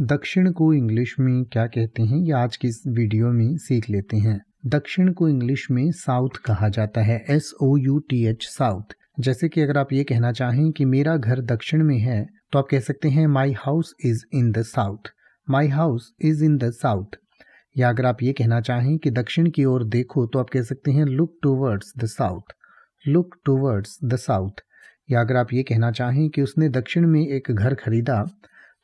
दक्षिण को इंग्लिश में क्या कहते हैं ये आज की इस वीडियो में सीख लेते हैं दक्षिण को इंग्लिश में साउथ कहा जाता है S O U T H south जैसे कि अगर आप ये कहना चाहें कि मेरा घर दक्षिण में है तो आप कह सकते हैं my house is in the south my house is in the south या अगर आप ये कहना चाहें कि दक्षिण की ओर देखो तो आप कह सकते हैं look towards the south look towards the south या अगर आप ये कहना चाहें कि उसने दक्षिण में एक घर खरीदा